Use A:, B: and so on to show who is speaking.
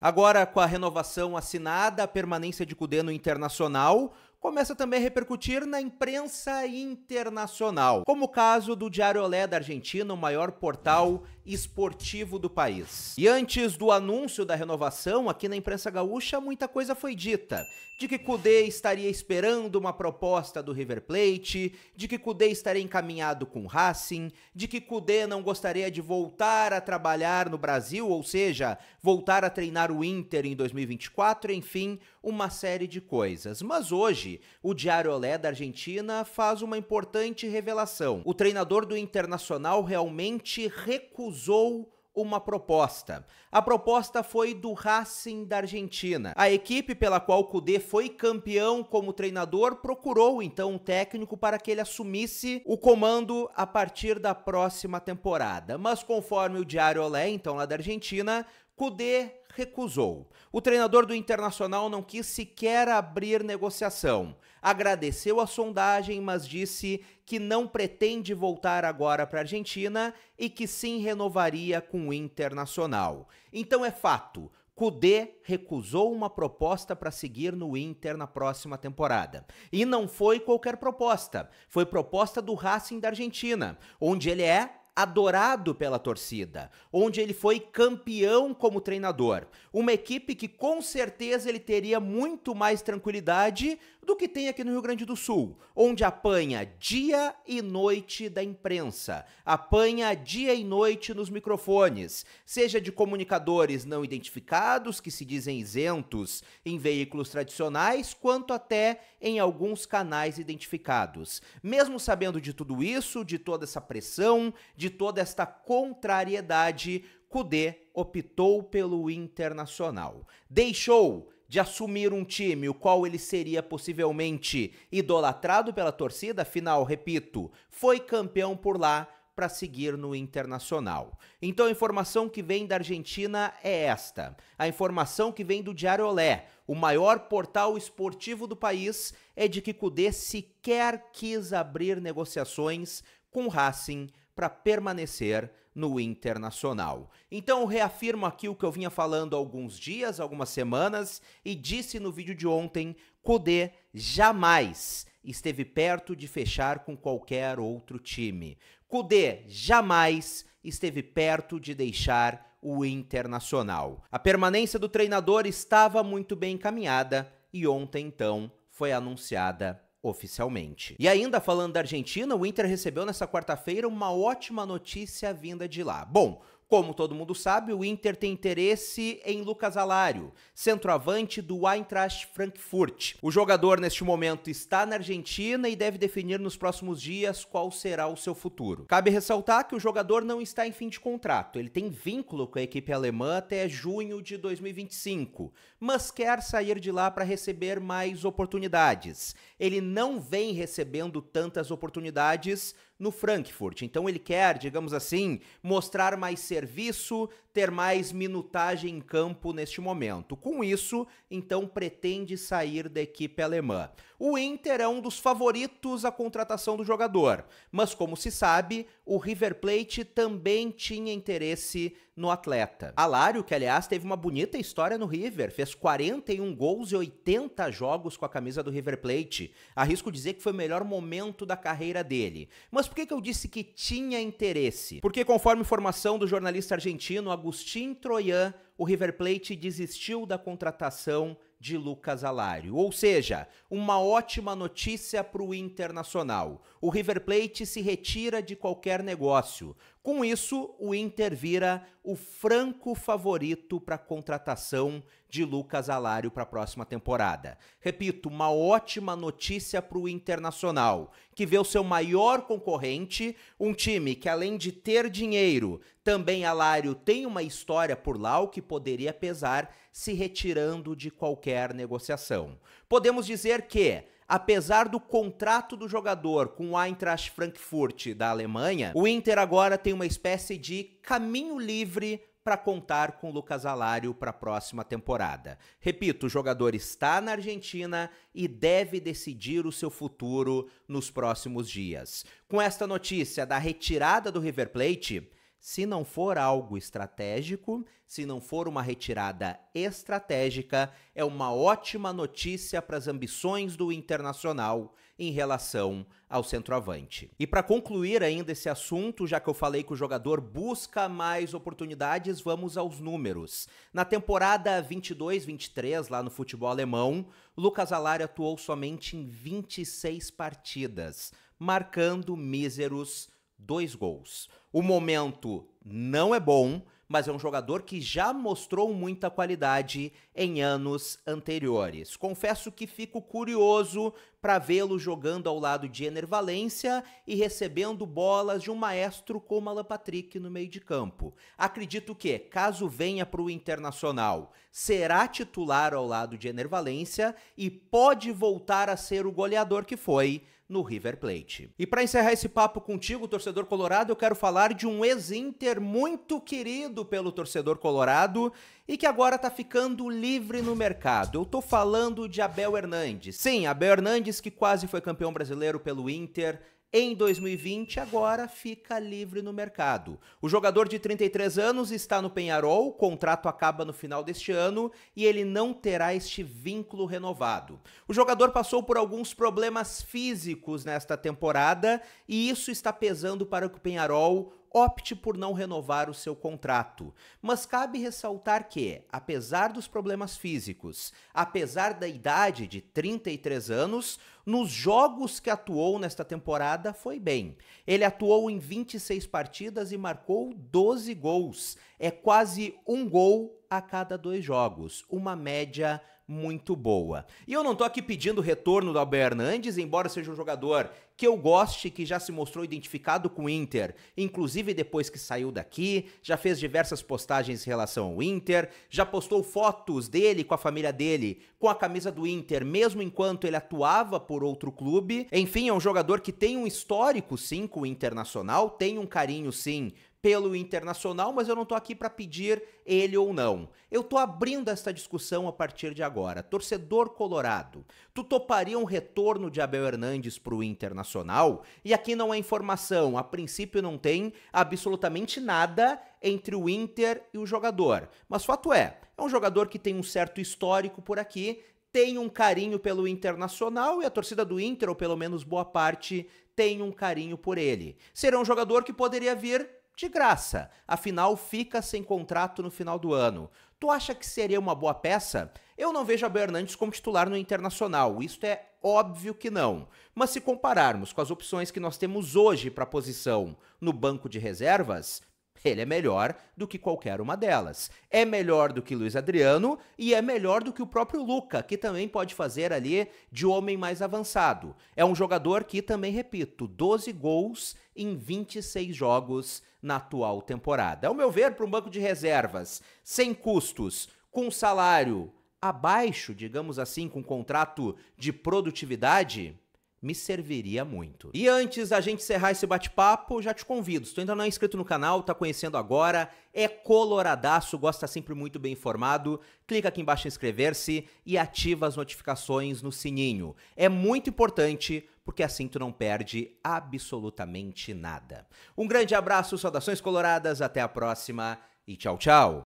A: Agora, com a renovação assinada, a permanência de Cudê no Internacional começa também a repercutir na imprensa internacional, como o caso do Diário Olé da Argentina, o maior portal esportivo do país. E antes do anúncio da renovação, aqui na imprensa gaúcha, muita coisa foi dita. De que Kudê estaria esperando uma proposta do River Plate, de que Kudê estaria encaminhado com Racing, de que Kudê não gostaria de voltar a trabalhar no Brasil, ou seja, voltar a treinar o Inter em 2024, enfim, uma série de coisas. Mas hoje, o Diário Olé da Argentina faz uma importante revelação. O treinador do Internacional realmente recusou recusou uma proposta. A proposta foi do Racing da Argentina. A equipe pela qual Cudê foi campeão como treinador procurou então um técnico para que ele assumisse o comando a partir da próxima temporada. Mas conforme o Diário Olé, então lá da Argentina, Cudê recusou. O treinador do Internacional não quis sequer abrir negociação agradeceu a sondagem, mas disse que não pretende voltar agora para a Argentina e que sim renovaria com o Internacional. Então é fato, Cudê recusou uma proposta para seguir no Inter na próxima temporada. E não foi qualquer proposta, foi proposta do Racing da Argentina, onde ele é adorado pela torcida, onde ele foi campeão como treinador. Uma equipe que com certeza ele teria muito mais tranquilidade do que tem aqui no Rio Grande do Sul, onde apanha dia e noite da imprensa, apanha dia e noite nos microfones, seja de comunicadores não identificados que se dizem isentos em veículos tradicionais, quanto até em alguns canais identificados. Mesmo sabendo de tudo isso, de toda essa pressão, de de toda esta contrariedade, Kudê optou pelo Internacional. Deixou de assumir um time o qual ele seria possivelmente idolatrado pela torcida, afinal, repito, foi campeão por lá para seguir no Internacional. Então a informação que vem da Argentina é esta. A informação que vem do Diário Olé, o maior portal esportivo do país, é de que Kudê sequer quis abrir negociações com Racing para permanecer no Internacional. Então reafirmo aqui o que eu vinha falando há alguns dias, algumas semanas e disse no vídeo de ontem, Cude jamais esteve perto de fechar com qualquer outro time. Cude jamais esteve perto de deixar o Internacional. A permanência do treinador estava muito bem encaminhada e ontem então foi anunciada oficialmente. E ainda falando da Argentina, o Inter recebeu nessa quarta-feira uma ótima notícia vinda de lá. Bom, como todo mundo sabe, o Inter tem interesse em Lucas Alário, centroavante do Eintracht Frankfurt. O jogador, neste momento, está na Argentina e deve definir nos próximos dias qual será o seu futuro. Cabe ressaltar que o jogador não está em fim de contrato, ele tem vínculo com a equipe alemã até junho de 2025, mas quer sair de lá para receber mais oportunidades. Ele não vem recebendo tantas oportunidades no Frankfurt. Então ele quer, digamos assim, mostrar mais serviço, ter mais minutagem em campo neste momento. Com isso, então pretende sair da equipe alemã. O Inter é um dos favoritos à contratação do jogador, mas como se sabe, o River Plate também tinha interesse no atleta. Alário, que aliás teve uma bonita história no River, fez 41 gols e 80 jogos com a camisa do River Plate. Arrisco dizer que foi o melhor momento da carreira dele. Mas por que, que eu disse que tinha interesse? Porque, conforme informação do jornalista argentino Agustin Troian, o River Plate desistiu da contratação de Lucas Alário. Ou seja, uma ótima notícia para o Internacional. O River Plate se retira de qualquer negócio. Com isso, o Inter vira o franco favorito para a contratação de Lucas Alário para a próxima temporada. Repito, uma ótima notícia para o Internacional, que vê o seu maior concorrente, um time que além de ter dinheiro, também Alário tem uma história por lá, o que poderia pesar, se retirando de qualquer negociação. Podemos dizer que apesar do contrato do jogador com o Eintracht Frankfurt da Alemanha, o Inter agora tem uma espécie de caminho livre para contar com o Lucas Alário para a próxima temporada. Repito, o jogador está na Argentina e deve decidir o seu futuro nos próximos dias. Com esta notícia da retirada do River Plate, se não for algo estratégico, se não for uma retirada estratégica, é uma ótima notícia para as ambições do Internacional em relação ao centroavante. E para concluir ainda esse assunto, já que eu falei que o jogador busca mais oportunidades, vamos aos números. Na temporada 22-23, lá no futebol alemão, Lucas Alari atuou somente em 26 partidas, marcando míseros dois gols. O momento não é bom, mas é um jogador que já mostrou muita qualidade em anos anteriores. Confesso que fico curioso para vê-lo jogando ao lado de Ener Valência e recebendo bolas de um maestro como Alan Patrick no meio de campo. Acredito que, caso venha para o Internacional, será titular ao lado de Ener Valência e pode voltar a ser o goleador que foi no River Plate. E para encerrar esse papo contigo, torcedor colorado, eu quero falar de um ex-Inter muito querido pelo torcedor colorado e que agora está ficando livre no mercado. Eu estou falando de Abel Hernandes. Sim, Abel Hernandes que quase foi campeão brasileiro pelo Inter em 2020 agora fica livre no mercado. O jogador de 33 anos está no Penharol, o contrato acaba no final deste ano e ele não terá este vínculo renovado. O jogador passou por alguns problemas físicos nesta temporada e isso está pesando para que o Penharol opte por não renovar o seu contrato. Mas cabe ressaltar que, apesar dos problemas físicos, apesar da idade de 33 anos, nos jogos que atuou nesta temporada foi bem. Ele atuou em 26 partidas e marcou 12 gols. É quase um gol a cada dois jogos, uma média muito boa. E eu não tô aqui pedindo retorno do Abel Hernandes, embora seja um jogador que eu goste, que já se mostrou identificado com o Inter, inclusive depois que saiu daqui, já fez diversas postagens em relação ao Inter, já postou fotos dele com a família dele, com a camisa do Inter, mesmo enquanto ele atuava por outro clube. Enfim, é um jogador que tem um histórico sim com o Internacional, tem um carinho sim pelo internacional, mas eu não estou aqui para pedir ele ou não. Eu estou abrindo esta discussão a partir de agora. Torcedor colorado, tu toparia um retorno de Abel Hernandes para o internacional? E aqui não é informação, a princípio não tem absolutamente nada entre o Inter e o jogador. Mas fato é, é um jogador que tem um certo histórico por aqui, tem um carinho pelo Internacional e a torcida do Inter, ou pelo menos boa parte, tem um carinho por ele. Será um jogador que poderia vir de graça. Afinal, fica sem contrato no final do ano. Tu acha que seria uma boa peça? Eu não vejo a Hernandes como titular no Internacional, isto é óbvio que não. Mas se compararmos com as opções que nós temos hoje para a posição no banco de reservas, ele é melhor do que qualquer uma delas. É melhor do que Luiz Adriano e é melhor do que o próprio Luca, que também pode fazer ali de homem mais avançado. É um jogador que também, repito, 12 gols em 26 jogos na atual temporada. Ao meu ver, para um banco de reservas, sem custos, com salário abaixo, digamos assim, com contrato de produtividade, me serviria muito. E antes da gente encerrar esse bate-papo, já te convido, se tu ainda não é inscrito no canal, tá conhecendo agora, é coloradaço, gosta sempre muito bem informado, clica aqui embaixo em inscrever-se e ativa as notificações no sininho. É muito importante porque assim tu não perde absolutamente nada. Um grande abraço, saudações coloradas, até a próxima e tchau, tchau.